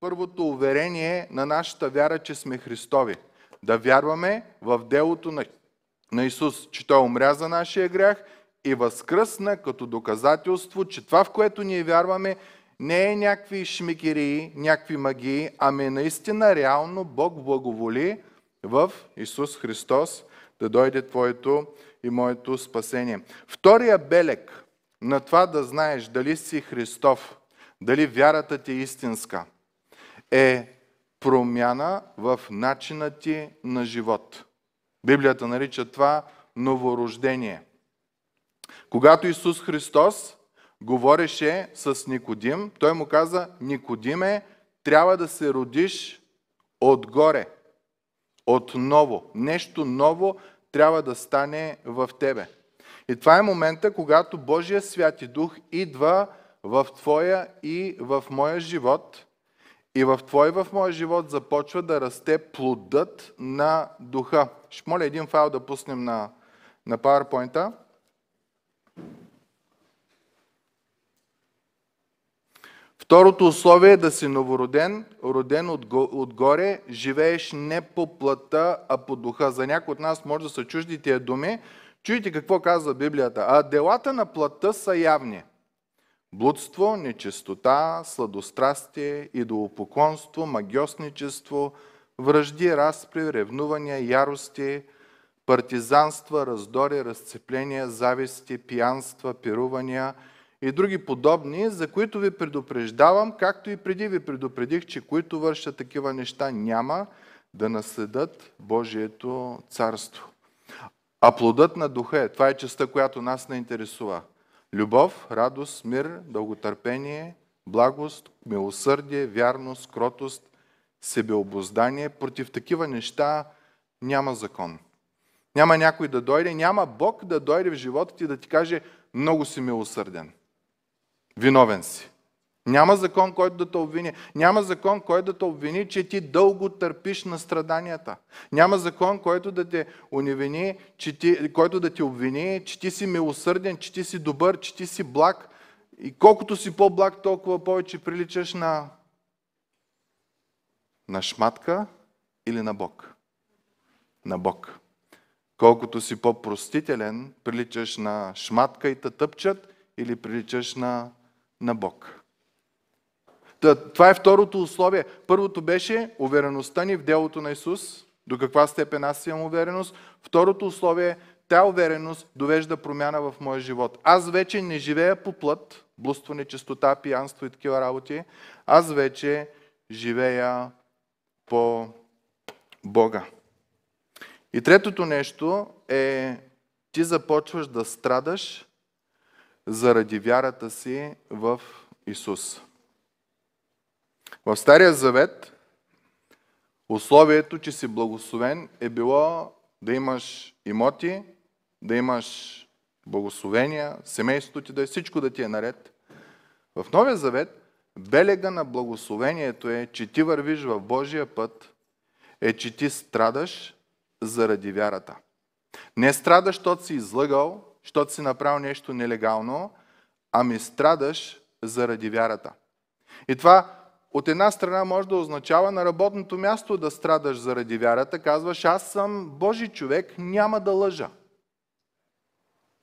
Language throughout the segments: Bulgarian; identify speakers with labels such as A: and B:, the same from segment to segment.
A: първото уверение на нашата вяра, че сме Христови. Да вярваме в делото на, на Исус, че Той умря за нашия грях и възкръсна като доказателство, че това, в което ние вярваме, не е някакви шмикерии, някакви магии, ами е наистина реално Бог благоволи в Исус Христос да дойде Твоето и моето спасение. Втория белег на това да знаеш дали си Христов, дали вярата ти е истинска – е промяна в начина ти на живот. Библията нарича това новорождение. Когато Исус Христос говореше с Никодим, той му каза, Никодиме, трябва да се родиш отгоре, отново. Нещо ново трябва да стане в тебе. И това е момента, когато Божия святи дух идва в твоя и в моя живот – и в твой и в моя живот започва да расте плодът на духа. Ще моля един файл да пуснем на, на powerpoint Второто условие е да си новороден, роден отгоре, живееш не по плата, а по духа. За някой от нас може да са чужди тия думи. Чуйте какво казва Библията. А делата на плата са явни блудство, нечистота, сладострастие, идолопоклонство, магиосничество, връжди, разпри, ревнувания, ярости, партизанства, раздори, разцепления, зависти, пиянства, пирувания и други подобни, за които ви предупреждавам, както и преди ви предупредих, че които вършат такива неща няма да наследат Божието царство. А плодът на духа е, това е частта, която нас не интересува – Любов, радост, мир, дълготърпение, благост, милосърдие, вярност, кротост, себеобоздание. Против такива неща няма закон. Няма някой да дойде, няма Бог да дойде в живота ти да ти каже много си милосърден. Виновен си. Няма закон, който да те обвини. Няма закон, който да те обвини, че ти дълго търпиш на страданията. Няма закон, който да те унивини, че ти, който да ти обвини, че ти си милосърден, че ти си добър, че ти си благ. И колкото си по-благ, толкова повече приличаш на, на шматка или на Бог. На Бог. Колкото си по-простителен, приличаш на шматка и тъпчат или приличаш на, на Бог. Това е второто условие. Първото беше увереността ни в делото на Исус, до каква степен аз имам увереност. Второто условие е тя увереност довежда промяна в моя живот. Аз вече не живея по плът, блудство, чистота, пиянство и такива работи. Аз вече живея по Бога. И третото нещо е, ти започваш да страдаш заради вярата си в Исус. В Стария Завет условието, че си благословен, е било да имаш имоти, да имаш благословения, семейството ти да е всичко да ти е наред. В Новия Завет белега на благословението е, че ти вървиш в Божия път, е, че ти страдаш заради вярата. Не страдаш, защото си излъгал, защото си направил нещо нелегално, ами страдаш заради вярата. И това от една страна може да означава на работното място да страдаш заради вярата. Казваш, аз съм Божи човек, няма да лъжа.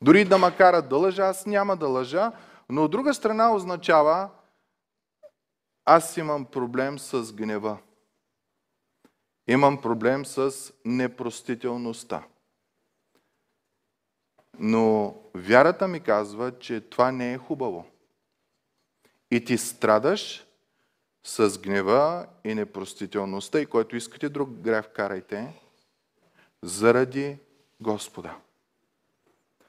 A: Дори да ма карат да лъжа, аз няма да лъжа. Но от друга страна означава, аз имам проблем с гнева. Имам проблем с непростителността. Но вярата ми казва, че това не е хубаво. И ти страдаш, с гнева и непростителността и който искате друг грех, карайте заради Господа.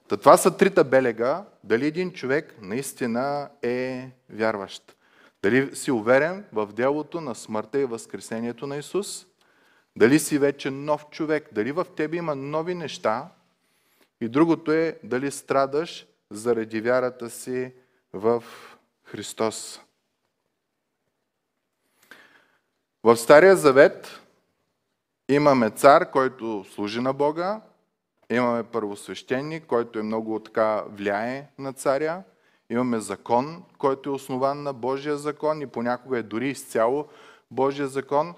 A: Та това са трита белега, дали един човек наистина е вярващ. Дали си уверен в делото на смъртта и възкресението на Исус, дали си вече нов човек, дали в тебе има нови неща и другото е дали страдаш заради вярата си в Христос. В Стария Завет имаме цар, който служи на Бога, имаме първосвещеник, който е много така влияе на царя, имаме закон, който е основан на Божия закон и понякога е дори изцяло Божия закон.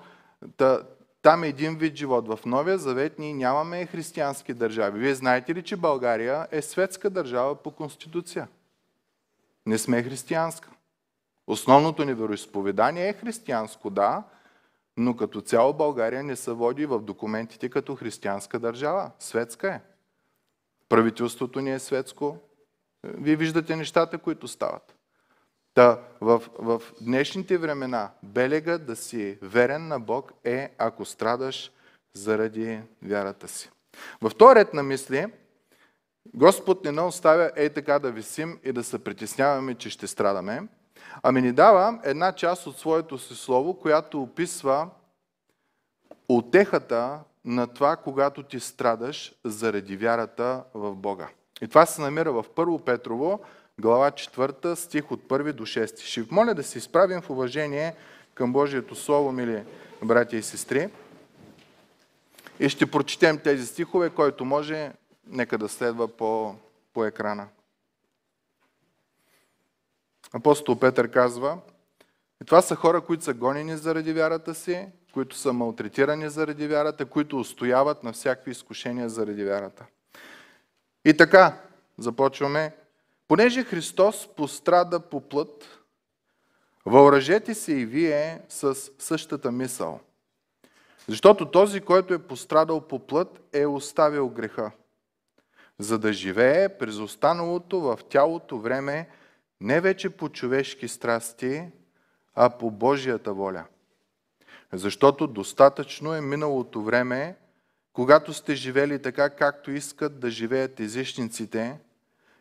A: Та, там е един вид живот. В Новия Завет ние нямаме християнски държави. Вие знаете ли, че България е светска държава по конституция? Не сме християнска. Основното ни вероисповедание е християнско, да, но като цяло България не се води в документите като християнска държава. Светска е. Правителството ни е светско. Вие виждате нещата, които стават. Та, в, в днешните времена белега да си верен на Бог е, ако страдаш заради вярата си. Във този ред на мисли, Господ не оставя ей така да висим и да се притесняваме, че ще страдаме. Ами ни дава една част от своето си слово, която описва отехата на това, когато ти страдаш заради вярата в Бога. И това се намира в 1 Петрово, глава 4, стих от 1 до 6. Ще ви моля да се изправим в уважение към Божието Слово, мили братя и сестри. И ще прочетем тези стихове, който може, нека да следва по, по екрана. Апостол Петър казва, и това са хора, които са гонени заради вярата си, които са малтретирани заради вярата, които устояват на всякакви изкушения заради вярата. И така, започваме. Понеже Христос пострада по плът, въоръжете се и вие с същата мисъл. Защото този, който е пострадал по плът, е оставил греха, за да живее през останалото в тялото време – не вече по човешки страсти, а по Божията воля. Защото достатъчно е миналото време, когато сте живели така, както искат да живеят езичниците,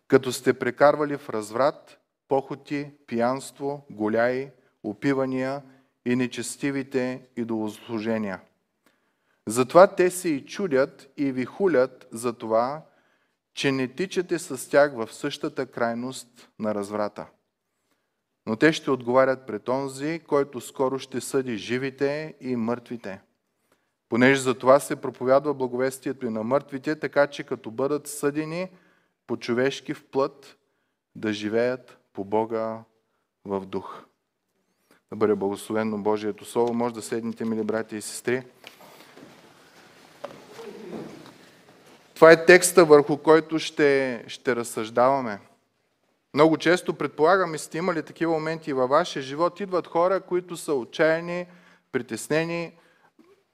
A: като сте прекарвали в разврат, похоти, пиянство, голяи, опивания и нечестивите идолослужения. Затова те се и чудят и ви хулят за това, че не тичате с тях в същата крайност на разврата. Но те ще отговарят пред онзи, който скоро ще съди живите и мъртвите. Понеже за това се проповядва благовестието и на мъртвите, така че като бъдат съдени по човешки в плът, да живеят по Бога в дух. Да бъде благословено Божието Слово. Може да седните, мили брати и сестри. Това е текста, върху който ще, ще разсъждаваме. Много често, предполагам, и сте имали такива моменти във вашия живот, идват хора, които са отчаяни, притеснени,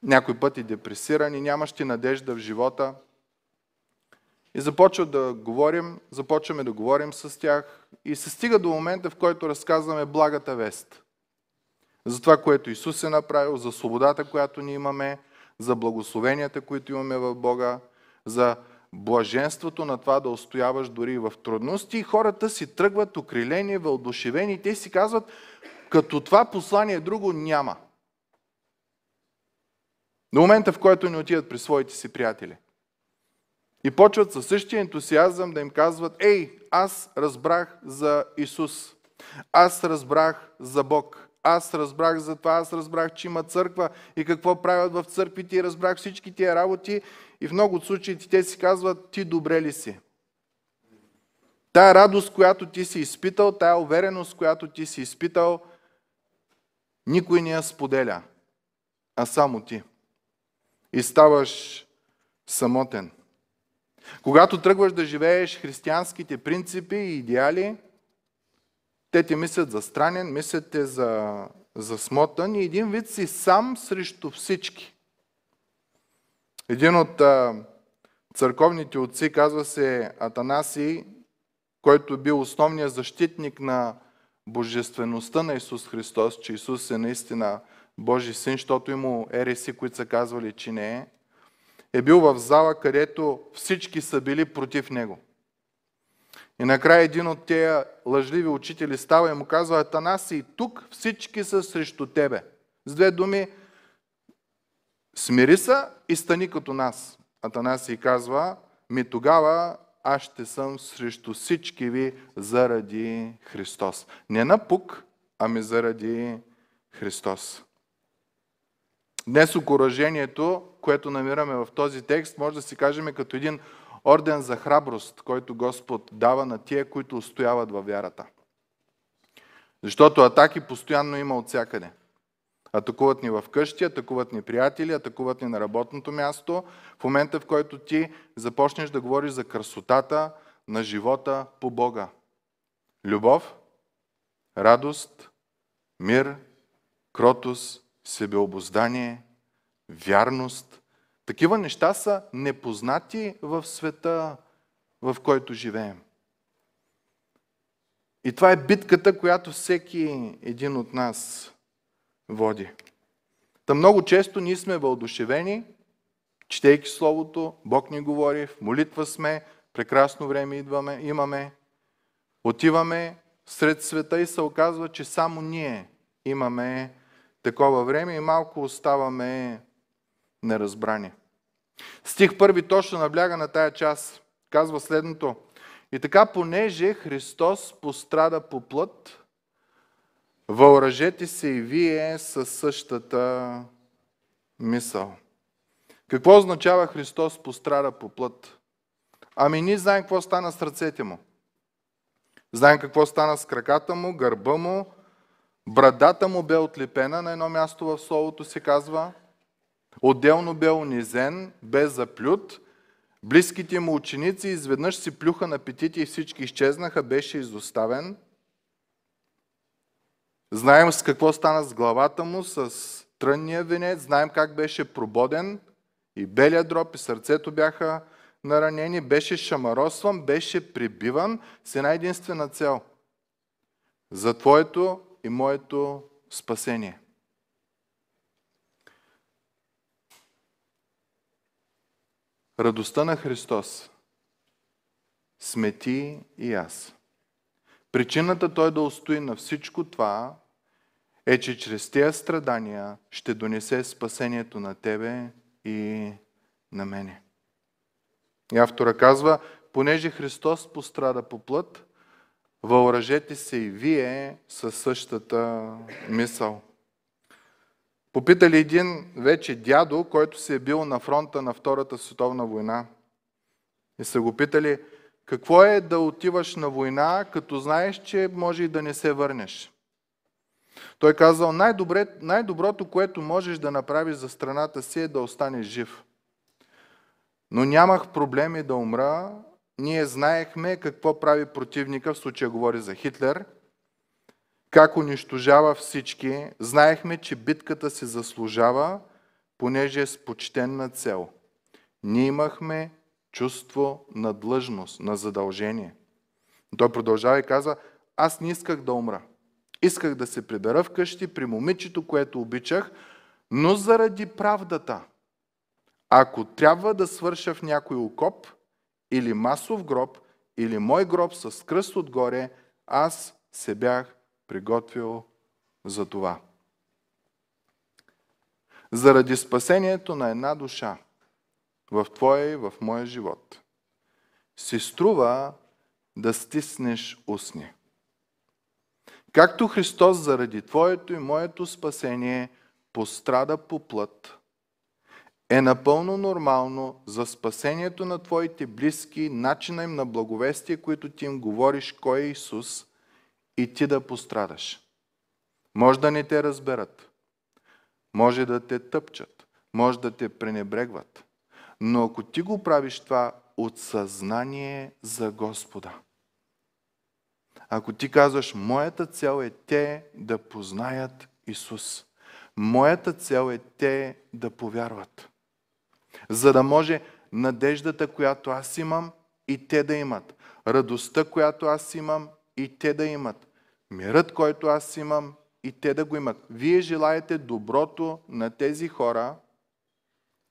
A: някой път и депресирани, нямащи надежда в живота. И започват да говорим, започваме да говорим с тях и се стига до момента, в който разказваме благата вест. За това, което Исус е направил, за свободата, която ни имаме, за благословенията, които имаме в Бога, за блаженството на това да устояваш дори в трудности. И хората си тръгват окрилени, и Те си казват, като това послание друго няма. До момента, в който не отиват при своите си приятели. И почват със същия ентусиазъм да им казват, ей, аз разбрах за Исус. Аз разбрах за Бог. Аз разбрах за това, аз разбрах, че има църква и какво правят в църквите и разбрах всички тия работи и в много от случаите те си казват, ти добре ли си? Тая радост, която ти си изпитал, тая увереност, която ти си изпитал, никой не я споделя, а само ти. И ставаш самотен. Когато тръгваш да живееш християнските принципи и идеали, те ти мислят за странен, мислят те за, за смотан и един вид си сам срещу всички. Един от църковните отци, казва се Атанасий, който е бил основният защитник на божествеността на Исус Христос, че Исус е наистина Божи син, защото има ереси, които са казвали, че не е, е бил в зала, където всички са били против него. И накрая един от тези лъжливи учители става и му казва, Атанасий, тук всички са срещу тебе. С две думи, смири са и стани като нас. и казва, ми тогава аз ще съм срещу всички ви заради Христос. Не на пук, ами заради Христос. Днес окоръжението, което намираме в този текст, може да си кажем като един орден за храброст, който Господ дава на тия, които устояват във вярата. Защото атаки постоянно има от всякъде – Атакуват ни в къщи, атакуват ни приятели, атакуват ни на работното място. В момента, в който ти започнеш да говориш за красотата на живота по Бога. Любов, радост, мир, кротост, себеобоздание, вярност. Такива неща са непознати в света, в който живеем. И това е битката, която всеки един от нас води. Та много често ние сме вълдушевени, четейки Словото, Бог ни говори, в молитва сме, прекрасно време идваме, имаме, отиваме сред света и се оказва, че само ние имаме такова време и малко оставаме неразбрани. Стих първи точно набляга на тая част. Казва следното. И така, понеже Христос пострада по плът, Въоръжете се и вие със същата мисъл. Какво означава Христос пострада по плът? Ами ние знаем какво стана с ръцете му. Знаем какво стана с краката му, гърба му, брадата му бе отлепена на едно място в Словото се казва. Отделно бе унизен, бе заплют. Близките му ученици изведнъж си плюха на петите и всички изчезнаха, беше изоставен. Знаем с какво стана с главата му, с трънния венец, знаем как беше прободен и белия дроб и сърцето бяха наранени, беше шамаросван, беше прибиван с една единствена цел – за Твоето и моето спасение. Радостта на Христос смети и аз. Причината Той да устои на всичко това е, че чрез тези страдания ще донесе спасението на тебе и на мене. И автора казва, понеже Христос пострада по плът, въоръжете се и вие със същата мисъл. Попитали един вече дядо, който се е бил на фронта на Втората световна война. И са го питали, какво е да отиваш на война, като знаеш, че може и да не се върнеш? Той казал, най-добре, най-доброто, което можеш да направиш за страната си е да останеш жив. Но нямах проблеми да умра. Ние знаехме какво прави противника, в случая говори за Хитлер, как унищожава всички. Знаехме, че битката се заслужава, понеже е с почтенна цел. Ние имахме чувство на длъжност, на задължение. Той продължава и казва, аз не исках да умра. Исках да се прибера вкъщи при момичето, което обичах, но заради правдата. Ако трябва да свърша в някой окоп или масов гроб, или мой гроб с кръст отгоре, аз се бях приготвил за това. Заради спасението на една душа в твоя и в моя живот си струва да стиснеш устни. Както Христос заради Твоето и моето спасение пострада по плът, е напълно нормално за спасението на Твоите близки, начина им на благовестие, които ти им говориш, кой е Исус, и ти да пострадаш. Може да не те разберат, може да те тъпчат, може да те пренебрегват, но ако ти го правиш това от съзнание за Господа – ако ти казваш, моята цел е те да познаят Исус. Моята цел е те да повярват. За да може надеждата, която аз имам, и те да имат. Радостта, която аз имам, и те да имат. Мирът, който аз имам, и те да го имат. Вие желаете доброто на тези хора,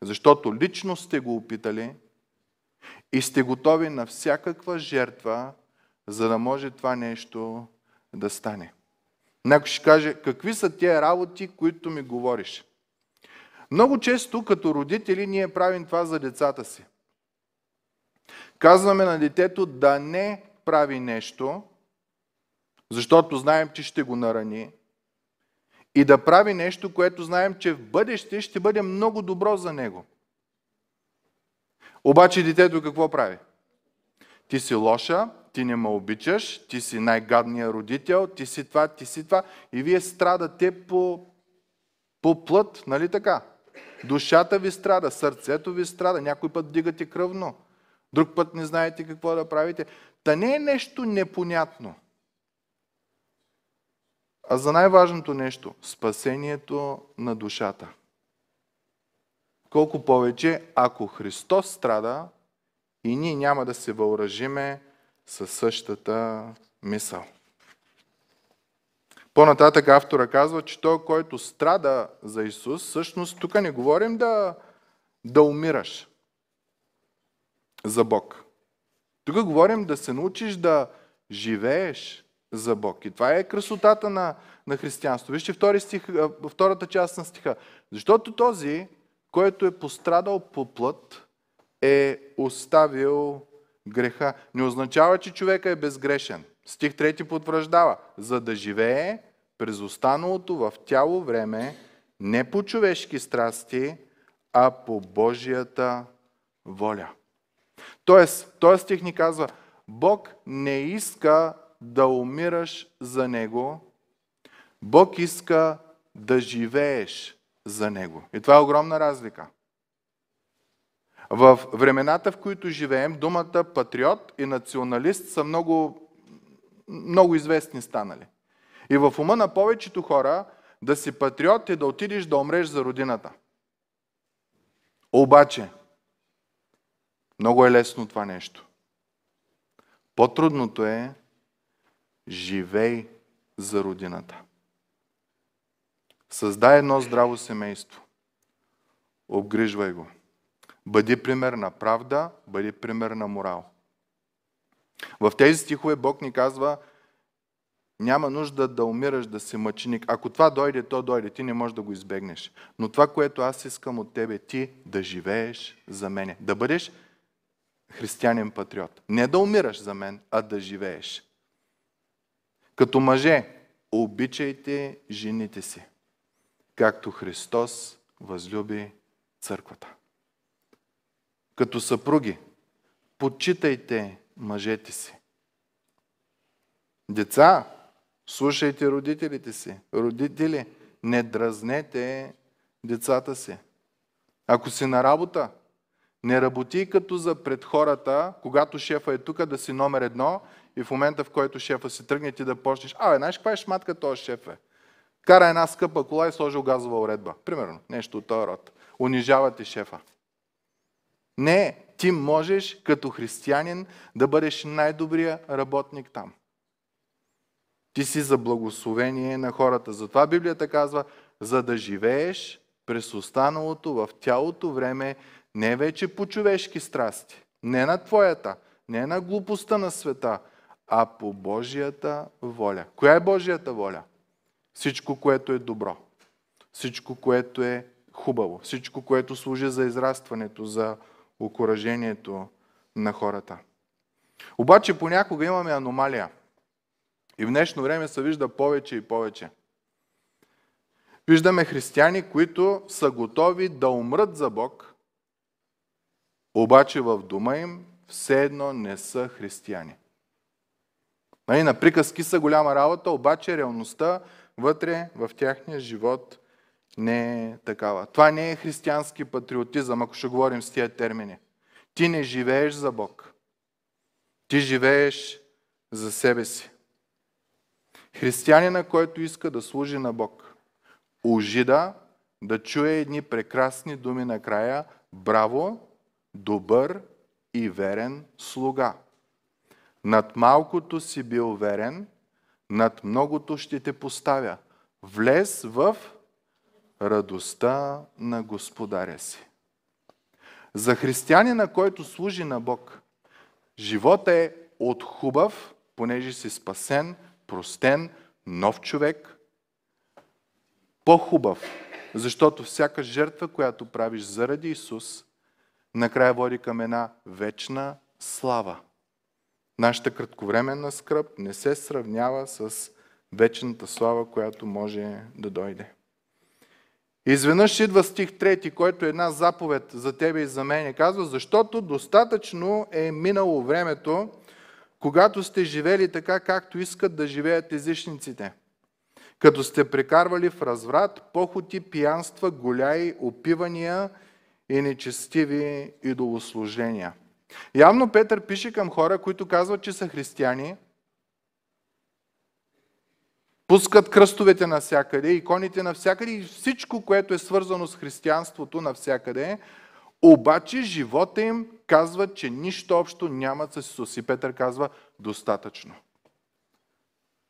A: защото лично сте го опитали и сте готови на всякаква жертва, за да може това нещо да стане. Някой ще каже, какви са тия работи, които ми говориш? Много често като родители ние правим това за децата си. Казваме на детето да не прави нещо, защото знаем, че ще го нарани. И да прави нещо, което знаем, че в бъдеще ще бъде много добро за него. Обаче детето какво прави? Ти си лоша, ти не ме обичаш, ти си най-гадният родител, ти си това, ти си това. И вие страдате по, по плът, нали така? Душата ви страда, сърцето ви страда, някой път дигате кръвно, друг път не знаете какво да правите. Та не е нещо непонятно. А за най-важното нещо – спасението на душата. Колко повече, ако Христос страда и ние няма да се въоръжиме със същата мисъл. По-нататък автора казва, че той, който страда за Исус, всъщност тук не говорим да, да умираш за Бог. Тук говорим да се научиш да живееш за Бог. И това е красотата на, на християнство. Вижте втори стих, втората част на стиха. Защото този, който е пострадал по плът, е оставил греха. Не означава, че човека е безгрешен. Стих 3 потвърждава. За да живее през останалото в тяло време не по човешки страсти, а по Божията воля. Тоест, този стих ни казва, Бог не иска да умираш за Него, Бог иска да живееш за Него. И това е огромна разлика. В времената, в които живеем, думата патриот и националист са много, много известни станали. И в ума на повечето хора да си патриот е да отидеш да умреш за родината. Обаче, много е лесно това нещо. По-трудното е живей за родината. Създай едно здраво семейство. Обгрижвай го. Бъди пример на правда, бъди пример на морал. В тези стихове Бог ни казва, няма нужда да умираш да си мъченик. Ако това дойде, то дойде. Ти не можеш да го избегнеш. Но това, което аз искам от тебе, ти да живееш за мене. Да бъдеш християнин патриот. Не да умираш за мен, а да живееш. Като мъже, обичайте жените си, както Христос възлюби църквата като съпруги, почитайте мъжете си. Деца, слушайте родителите си. Родители, не дразнете децата си. Ако си на работа, не работи като за пред хората, когато шефа е тук да си номер едно и в момента в който шефа си тръгне ти да почнеш, а, знаеш каква е шматка този шеф е? Кара една скъпа кола и сложил газова уредба. Примерно, нещо от този род. Унижавате шефа. Не, ти можеш като християнин да бъдеш най-добрия работник там. Ти си за благословение на хората. Затова Библията казва, за да живееш през останалото в тялото време, не вече по човешки страсти, не на твоята, не на глупостта на света, а по Божията воля. Коя е Божията воля? Всичко, което е добро. Всичко, което е хубаво. Всичко, което служи за израстването, за окоръжението на хората. Обаче понякога имаме аномалия. И в днешно време се вижда повече и повече. Виждаме християни, които са готови да умрат за Бог, обаче в дома им все едно не са християни. Нали, на приказки са голяма работа, обаче реалността вътре в тяхния живот не е такава. Това не е християнски патриотизъм, ако ще говорим с тия термини. Ти не живееш за Бог. Ти живееш за себе си. Християнина, който иска да служи на Бог, ожида да чуе едни прекрасни думи накрая. Браво, добър и верен слуга. Над малкото си бил верен, над многото ще те поставя. Влез в радостта на Господаря си. За християнина, който служи на Бог, живота е от хубав, понеже си спасен, простен, нов човек, по-хубав, защото всяка жертва, която правиш заради Исус, накрая води към една вечна слава. Нашата кратковременна скръп не се сравнява с вечната слава, която може да дойде. Изведнъж идва стих 3, който е една заповед за тебе и за мен и казва, защото достатъчно е минало времето, когато сте живели така, както искат да живеят езичниците, като сте прекарвали в разврат, похоти, пиянства, голяи, опивания и нечестиви идолослужения. Явно Петър пише към хора, които казват, че са християни, Пускат кръстовете навсякъде, иконите навсякъде и всичко, което е свързано с християнството навсякъде, обаче живота им казва, че нищо общо нямат с Исус. И Петър казва, достатъчно.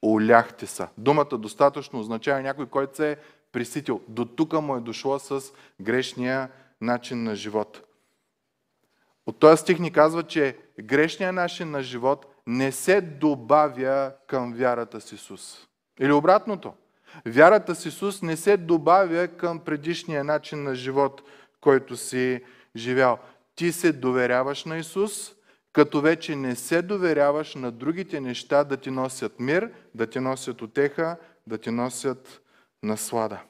A: Оляхте са. Думата достатъчно означава някой, който се е приситил. До тук му е дошло с грешния начин на живот. От този стих ни казва, че грешният начин на живот не се добавя към вярата с Исус. Или обратното. Вярата с Исус не се добавя към предишния начин на живот, който си живял. Ти се доверяваш на Исус, като вече не се доверяваш на другите неща да ти носят мир, да ти носят отеха, да ти носят наслада.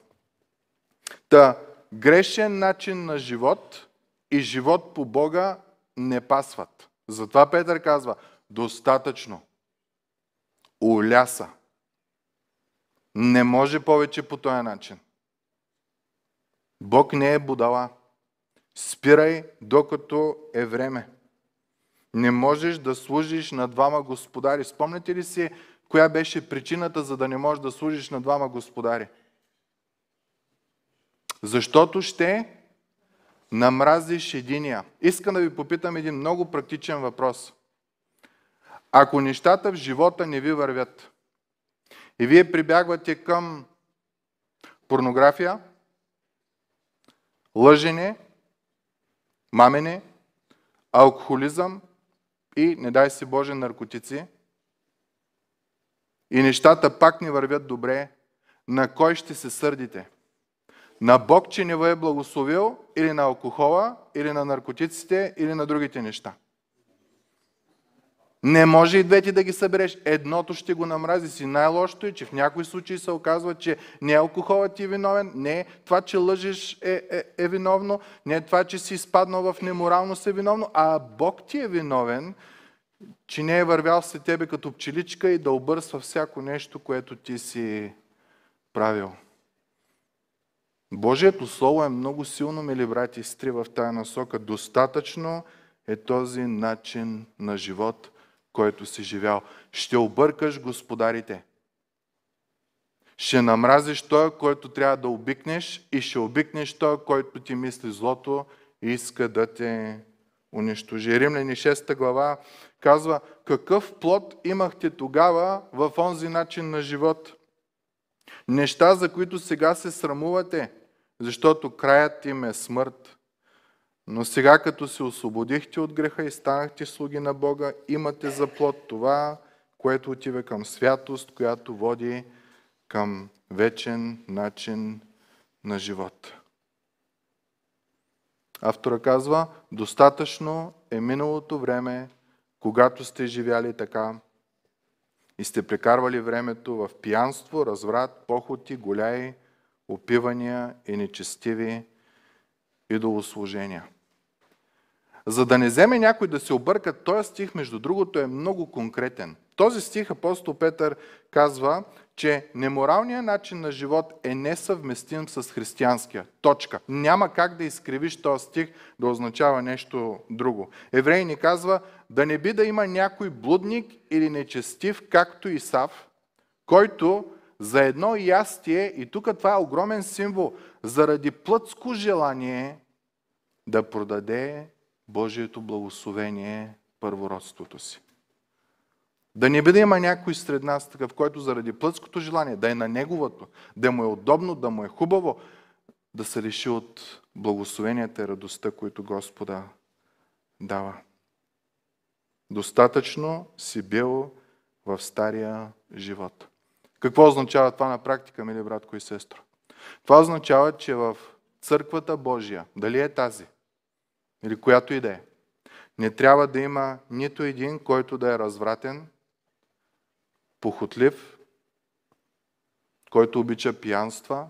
A: Та грешен начин на живот и живот по Бога не пасват. Затова Петър казва, достатъчно. Оляса! Не може повече по този начин. Бог не е будала. Спирай, докато е време. Не можеш да служиш на двама господари. Спомняте ли си коя беше причината, за да не можеш да служиш на двама господари? Защото ще намразиш единия. Искам да ви попитам един много практичен въпрос. Ако нещата в живота не ви вървят, и вие прибягвате към порнография, лъжене, мамене, алкохолизъм и, не дай си Боже, наркотици. И нещата пак не вървят добре. На кой ще се сърдите? На Бог, че не ви е благословил, или на алкохола, или на наркотиците, или на другите неща. Не може и двете да ги събереш. Едното ще го намрази си. Най-лошото е, че в някои случаи се оказва, че не е алкохолът ти е виновен, не е това, че лъжеш е, е, е виновно, не е това, че си изпаднал в неморалност е виновно, а Бог ти е виновен, че не е вървял след тебе като пчеличка и да обърсва всяко нещо, което ти си правил. Божието Слово е много силно, мили брати и сестри, в тая насока. Достатъчно е този начин на живот. Който си живял. Ще объркаш господарите. Ще намразиш той, който трябва да обикнеш и ще обикнеш той, който ти мисли злото и иска да те унищожи. Римляни 6 глава казва, какъв плод имахте тогава в онзи начин на живот? Неща, за които сега се срамувате, защото краят им е смърт. Но сега, като се освободихте от греха и станахте слуги на Бога, имате за плод това, което отива към святост, която води към вечен начин на живот. Автора казва, достатъчно е миналото време, когато сте живяли така и сте прекарвали времето в пиянство, разврат, похоти, голяи, опивания и нечестиви идолослужения. За да не вземе някой да се обърка, този стих, между другото, е много конкретен. този стих апостол Петър казва, че неморалният начин на живот е несъвместим с християнския. Точка. Няма как да изкривиш този стих да означава нещо друго. Евреи ни казва, да не би да има някой блудник или нечестив, както Исав, който за едно ястие, и тук това е огромен символ, заради плътско желание да продаде Божието благословение е първородството си. Да не бъде има някой сред нас такъв, който заради плътското желание, да е на неговото, да му е удобно, да му е хубаво, да се реши от благословенията и радостта, които Господа дава. Достатъчно си бил в стария живот. Какво означава това на практика, мили братко и сестро? Това означава, че в църквата Божия, дали е тази, или която и да е. Не трябва да има нито един, който да е развратен, похотлив, който обича пиянства,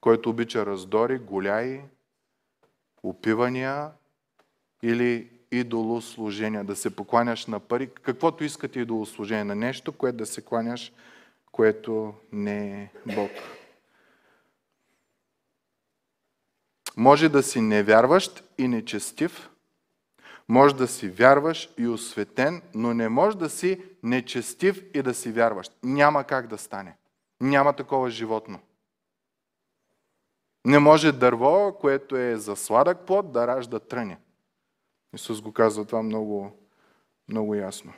A: който обича раздори, голяи, опивания или идолослужение, да се покланяш на пари, каквото искате идолослужение, на нещо, което да се кланяш, което не е Бог. Може да си невярващ и нечестив, може да си вярваш и осветен, но не може да си нечестив и да си вярващ. Няма как да стане. Няма такова животно. Не може дърво, което е за сладък плод, да ражда тръня. Исус го казва това много, много ясно.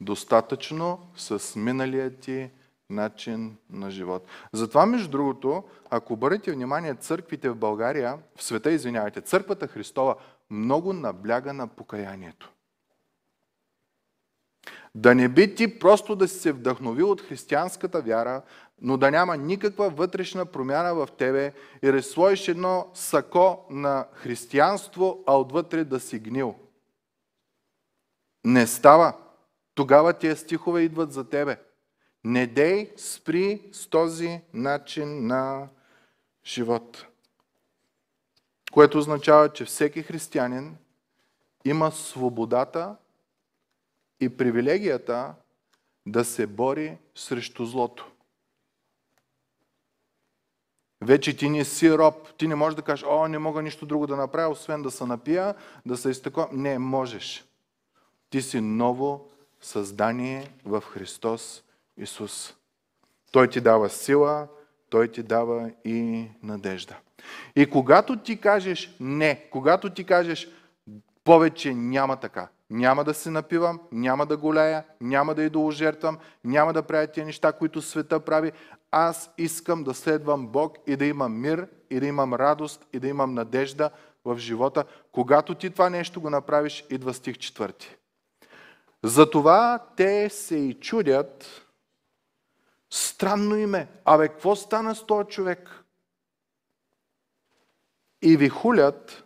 A: Достатъчно с миналия ти начин на живот. Затова, между другото, ако обърнете внимание, църквите в България, в света, извинявайте, църквата Христова много набляга на покаянието. Да не би ти просто да си се вдъхновил от християнската вяра, но да няма никаква вътрешна промяна в тебе и да слоиш едно сако на християнство, а отвътре да си гнил. Не става. Тогава тия стихове идват за тебе – не дей спри с този начин на живот. Което означава, че всеки християнин има свободата и привилегията да се бори срещу злото. Вече ти не си роб. Ти не можеш да кажеш, о, не мога нищо друго да направя, освен да се напия, да се изтъква. Не, можеш. Ти си ново създание в Христос Исус. Той ти дава сила, той ти дава и надежда. И когато ти кажеш не, когато ти кажеш повече няма така, няма да се напивам, няма да голея, няма да идоложертвам, няма да правя тези неща, които света прави. Аз искам да следвам Бог и да имам мир, и да имам радост, и да имам надежда в живота. Когато ти това нещо го направиш, идва стих четвърти. Затова те се и чудят, Странно име. Абе, какво стана с този човек? И ви хулят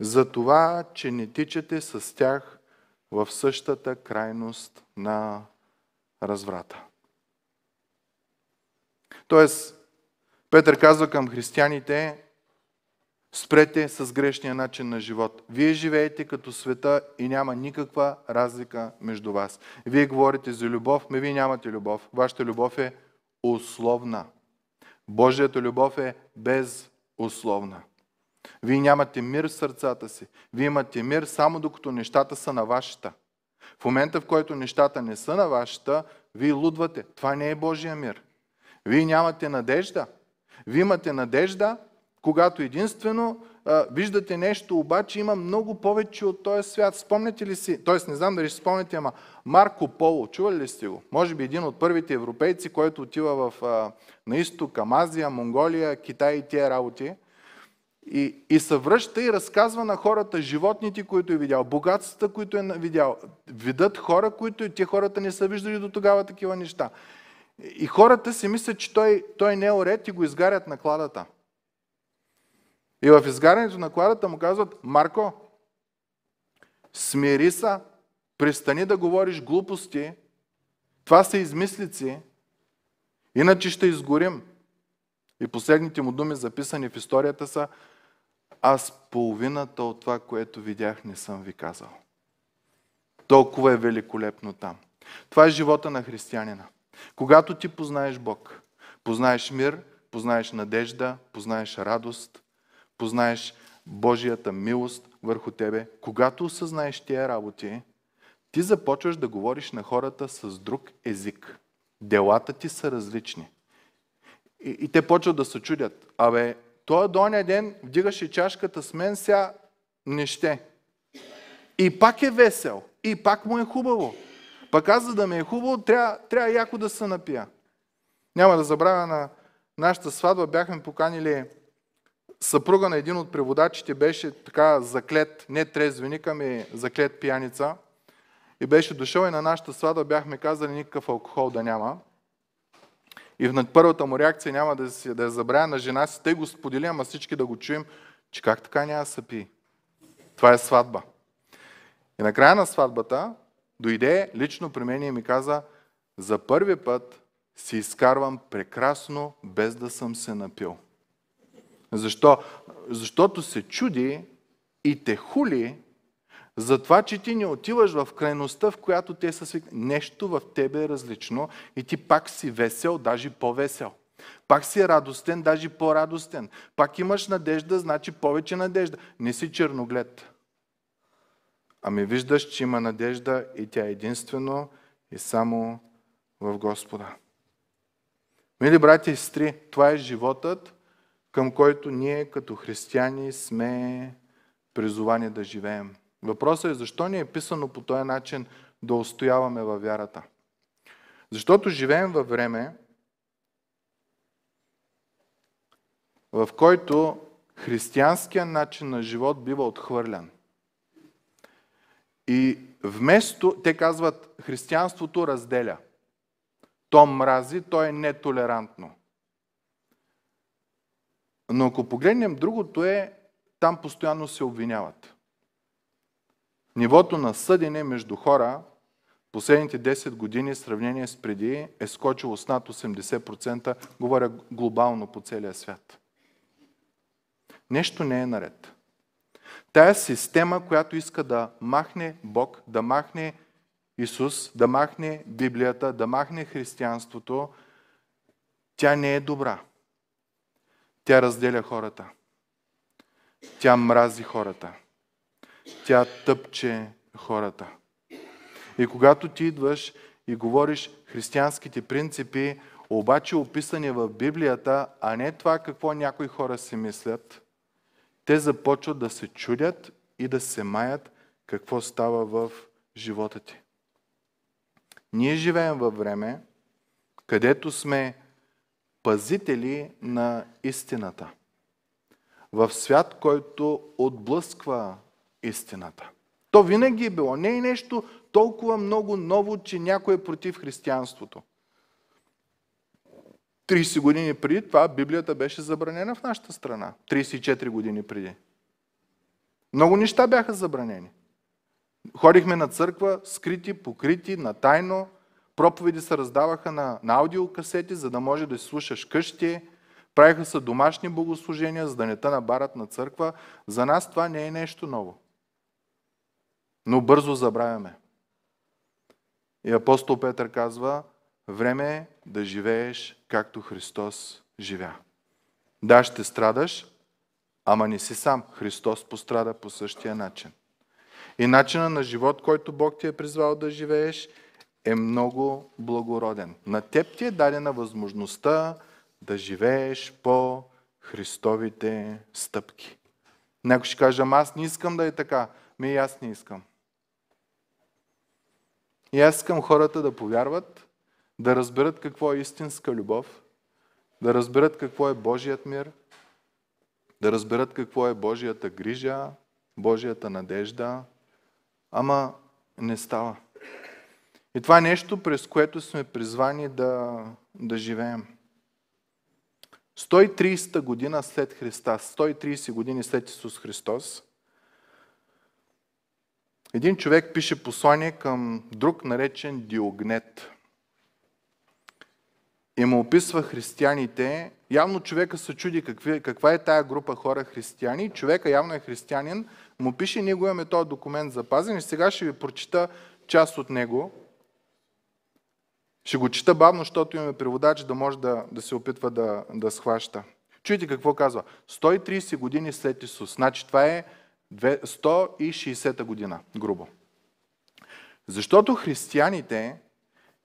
A: за това, че не тичате с тях в същата крайност на разврата. Тоест, Петър казва към християните, Спрете с грешния начин на живот. Вие живеете като света и няма никаква разлика между вас. Вие говорите за любов, но вие нямате любов. Вашата любов е условна. Божията любов е безусловна. Вие нямате мир в сърцата си. Вие имате мир само докато нещата са на вашата. В момента, в който нещата не са на вашата, вие лудвате. Това не е Божия мир. Вие нямате надежда. Вие имате надежда, когато единствено а, виждате нещо, обаче има много повече от този свят. Спомняте ли си, т.е. не знам дали ще спомняте, ама Марко Поло, чували ли сте го? Може би един от първите европейци, който отива в, а, на изток, към Азия, Монголия, Китай и тия работи. И, и се връща и разказва на хората животните, които е видял, богатствата, които е видял, видат хора, които те хората не са виждали до тогава такива неща. И хората си мислят, че той, той не е уред и го изгарят на кладата. И в изгарянето на кладата му казват, Марко, смири са, престани да говориш глупости, това са измислици, иначе ще изгорим. И последните му думи, записани в историята, са Аз половината от това, което видях, не съм ви казал. Толкова е великолепно там. Това е живота на християнина. Когато ти познаеш Бог, познаеш мир, познаеш надежда, познаеш радост, познаеш Божията милост върху тебе, когато осъзнаеш тия работи, ти започваш да говориш на хората с друг език. Делата ти са различни. И, и те почват да се чудят. Абе, той до ден вдигаше чашката с мен, сега не ще. И пак е весел. И пак му е хубаво. Пък аз, за да ми е хубаво, трябва, трябва яко да се напия. Няма да забравя на нашата сватба, бяхме поканили съпруга на един от преводачите беше така заклет, не трезвеник, ами заклет пияница. И беше дошъл и на нашата свада бяхме казали никакъв алкохол да няма. И в първата му реакция няма да, си, да я забравя на жена си. Те го сподели, ама всички да го чуем, че как така няма да пи. Това е сватба. И на края на сватбата дойде лично при мен и ми каза, за първи път си изкарвам прекрасно, без да съм се напил. Защо? Защото се чуди и те хули за това, че ти не отиваш в крайността, в която те са свикнали. Нещо в тебе е различно и ти пак си весел, даже по-весел. Пак си радостен, даже по-радостен. Пак имаш надежда, значи повече надежда. Не си черноглед. Ами виждаш, че има надежда и тя е единствено и само в Господа. Мили брати и сестри, това е животът, към който ние като християни сме призовани да живеем. Въпросът е защо ни е писано по този начин да устояваме във вярата. Защото живеем във време, в който християнският начин на живот бива отхвърлян. И вместо, те казват, християнството разделя. То мрази, то е нетолерантно. Но ако погледнем другото е, там постоянно се обвиняват. Нивото на съдене между хора последните 10 години в сравнение с преди е скочило с над 80%, говоря глобално по целия свят. Нещо не е наред. Тая система, която иска да махне Бог, да махне Исус, да махне Библията, да махне християнството, тя не е добра. Тя разделя хората. Тя мрази хората. Тя тъпче хората. И когато ти идваш и говориш християнските принципи, обаче описани в Библията, а не това какво някои хора си мислят, те започват да се чудят и да се маят какво става в живота ти. Ние живеем във време, където сме пазители на истината. В свят, който отблъсква истината. То винаги е било. Не е нещо толкова много ново, че някой е против християнството. 30 години преди това Библията беше забранена в нашата страна. 34 години преди. Много неща бяха забранени. Ходихме на църква, скрити, покрити, на тайно, Проповеди се раздаваха на, на аудиокасети, за да може да си слушаш къщи. Правиха се домашни богослужения, за да не те набарат на църква. За нас това не е нещо ново. Но бързо забравяме. И апостол Петър казва, време е да живееш както Христос живя. Да, ще страдаш, ама не си сам. Христос пострада по същия начин. И начина на живот, който Бог ти е призвал да живееш – е много благороден. На теб ти е дадена възможността да живееш по Христовите стъпки. Някой ще каже, аз не искам да е така. Ми и аз не искам. И аз искам хората да повярват, да разберат какво е истинска любов, да разберат какво е Божият мир, да разберат какво е Божията грижа, Божията надежда. Ама не става. И това е нещо, през което сме призвани да, да живеем. 130 година след Христа, 130 години след Исус Христос, един човек пише послание към друг, наречен Диогнет. И му описва християните. Явно човека се чуди какви, каква е тая група хора християни. Човека явно е християнин. Му пише, ние го имаме този документ запазен и сега ще ви прочита част от него, ще го чета бавно, защото имаме преводач, да може да, да се опитва да, да схваща. Чуйте какво казва. 130 години след Исус. Значи това е 160 година, грубо. Защото християните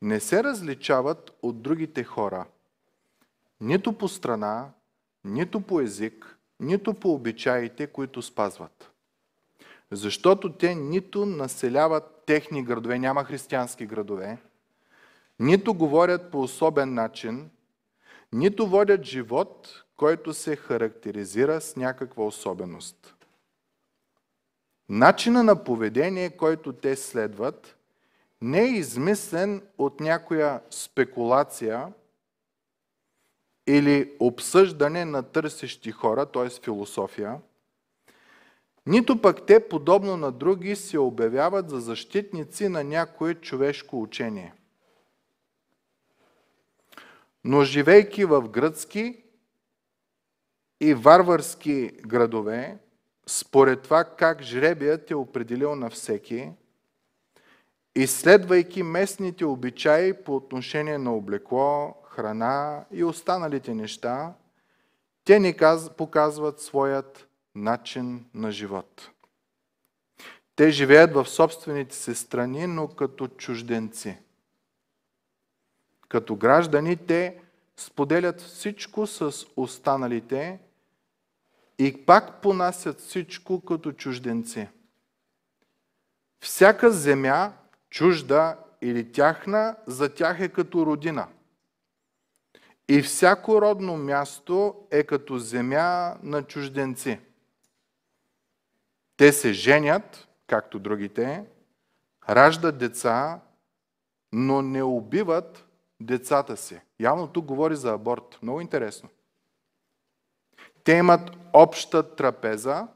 A: не се различават от другите хора. Нито по страна, нито по език, нито по обичаите, които спазват. Защото те нито населяват техни градове, няма християнски градове – нито говорят по особен начин, нито водят живот, който се характеризира с някаква особеност. Начина на поведение, който те следват, не е измислен от някоя спекулация или обсъждане на търсещи хора, т.е. философия, нито пък те, подобно на други, се обявяват за защитници на някое човешко учение но живейки в гръцки и варварски градове, според това как жребият е определил на всеки, изследвайки местните обичаи по отношение на облекло, храна и останалите неща, те ни показват своят начин на живот. Те живеят в собствените си страни, но като чужденци – като граждани те споделят всичко с останалите и пак понасят всичко като чужденци. Всяка земя, чужда или тяхна, за тях е като родина. И всяко родно място е като земя на чужденци. Те се женят, както другите, раждат деца, но не убиват децата си. Явно тук говори за аборт. Много интересно. Те имат обща трапеза,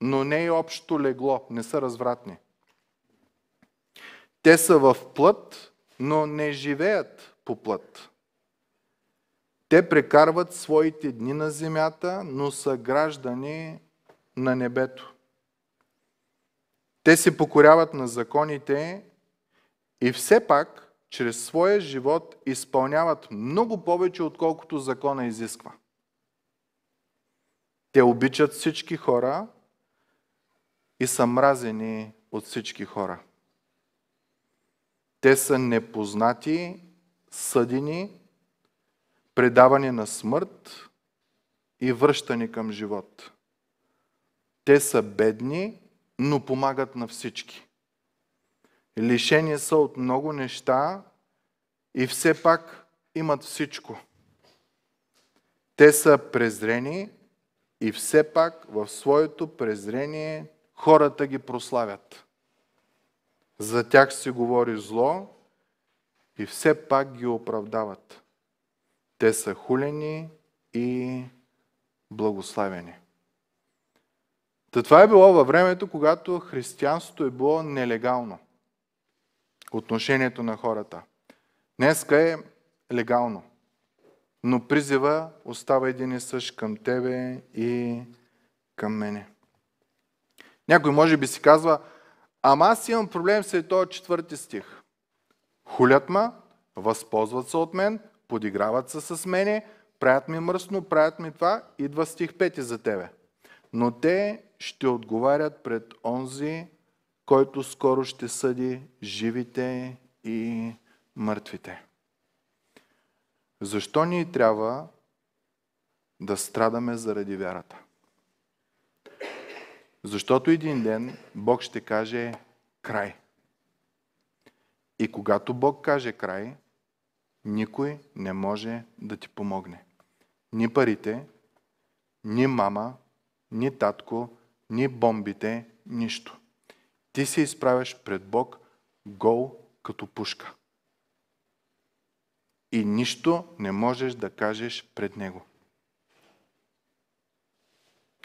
A: но не и общо легло. Не са развратни. Те са в плът, но не живеят по плът. Те прекарват своите дни на земята, но са граждани на небето. Те се покоряват на законите и все пак чрез своя живот изпълняват много повече, отколкото закона изисква. Те обичат всички хора и са мразени от всички хора. Те са непознати, съдени, предавани на смърт и връщани към живот. Те са бедни, но помагат на всички. Лишени са от много неща и все пак имат всичко. Те са презрени и все пак в своето презрение хората ги прославят. За тях се говори зло и все пак ги оправдават. Те са хулени и благославени. Та това е било във времето, когато християнството е било нелегално отношението на хората. Днеска е легално, но призива остава един и същ към тебе и към мене. Някой може би си казва, ама аз имам проблем с този четвърти стих. Хулят ма, възползват се от мен, подиграват се с мене, правят ми мръсно, правят ми това, идва стих 5 за тебе. Но те ще отговарят пред онзи, който скоро ще съди живите и мъртвите. Защо ни трябва да страдаме заради вярата? Защото един ден Бог ще каже край. И когато Бог каже край, никой не може да ти помогне. Ни парите, ни мама, ни татко, ни бомбите, нищо. Ти се изправяш пред Бог гол като пушка. И нищо не можеш да кажеш пред Него.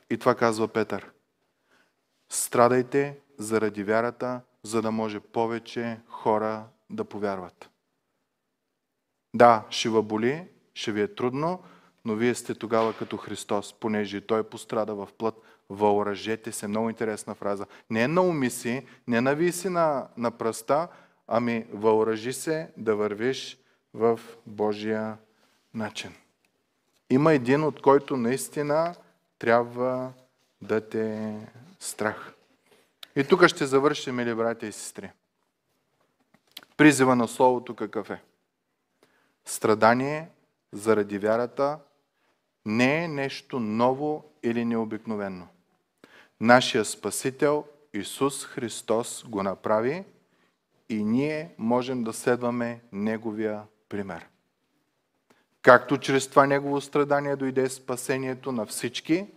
A: И това казва Петър. Страдайте заради вярата, за да може повече хора да повярват. Да, ще ви боли, ще ви е трудно, но вие сте тогава като Христос, понеже Той пострада в плът, въоръжете се, много интересна фраза. Не на уми си, не нави си на, на пръста, ами въоръжи се да вървиш в Божия начин. Има един, от който наистина трябва да те страх. И тук ще завършим, мили братя и сестри. Призива на Словото какъв е? Страдание заради вярата не е нещо ново или необикновено. Нашия Спасител Исус Христос го направи и ние можем да следваме Неговия пример. Както чрез това Негово страдание дойде спасението на всички,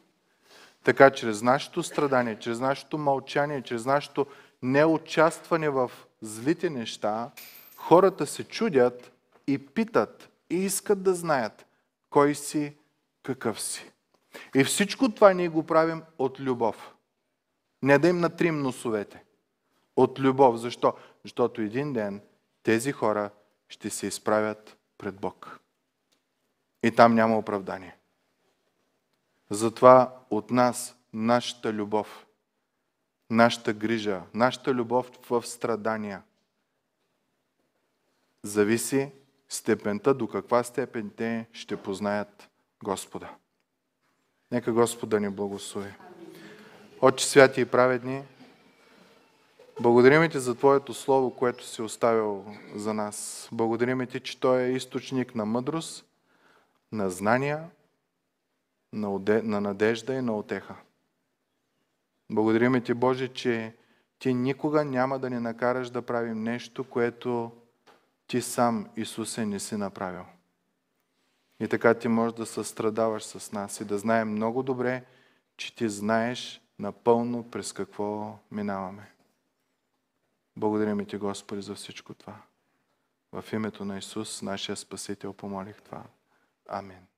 A: така чрез нашето страдание, чрез нашето мълчание, чрез нашето неучастване в злите неща, хората се чудят и питат и искат да знаят кой си, какъв си. И всичко това ние го правим от любов – не да им натрим носовете. От любов. Защо? Защото един ден тези хора ще се изправят пред Бог. И там няма оправдание. Затова от нас, нашата любов, нашата грижа, нашата любов в страдания, зависи степента, до каква степен те ще познаят Господа. Нека Господа ни благослови. Отче святи и праведни, благодарим ти за Твоето Слово, което си оставил за нас. Благодарим ти, че Той е източник на мъдрост, на знания, на надежда и на отеха. Благодарим ти, Боже, че ти никога няма да ни накараш да правим нещо, което ти сам, Исусе, не си направил. И така ти можеш да състрадаваш с нас и да знаем много добре, че ти знаеш напълно през какво минаваме. Благодарим Ти, Господи, за всичко това. В името на Исус, нашия Спасител, помолих това. Амин.